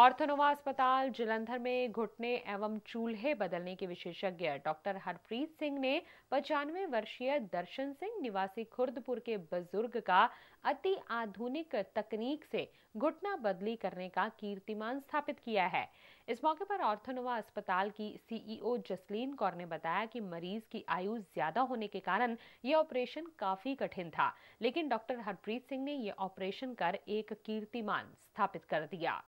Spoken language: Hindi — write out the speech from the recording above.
ऑर्थोनोवा अस्पताल जलंधर में घुटने एवं चूल्हे बदलने के विशेषज्ञ डॉक्टर हरप्रीत सिंह ने पचानवे वर्षीय दर्शन सिंह निवासी खुर्दपुर के बुजुर्ग का अति आधुनिक तकनीक से घुटना बदली करने का कीर्तिमान स्थापित किया है इस मौके पर ऑर्थोनोवा अस्पताल की सीईओ जसलीन कौर ने बताया कि मरीज की आयु ज्यादा होने के कारण यह ऑपरेशन काफी कठिन था लेकिन डॉक्टर हरप्रीत सिंह ने यह ऑपरेशन कर एक कीर्तिमान स्थापित कर दिया